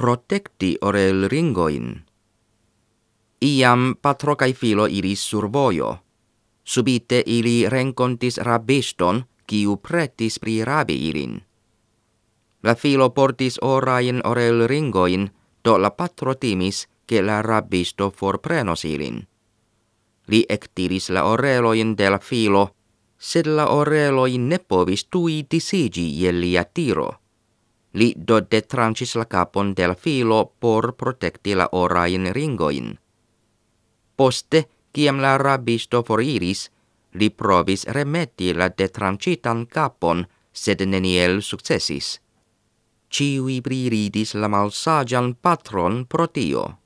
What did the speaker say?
protecti orel ringoin. Iam patro cae filo iris sur voio. Subite ili rencontis rabiston, kiu pretis pri rabi ilin. La filo portis orain orel ringoin, do la patro timis, ke la rabisto forprenos ilin. Li ectiris la oreloin del filo, sed la oreloin ne povis tui disigi jellia tiro li do de la capon del filo por protecti la oraen ringoin. Poste, ciem la rabisto foriris, li provis remetti la DETRANCITAN capon, sed neniel successis. Ciui briridis la malsagian patron protio.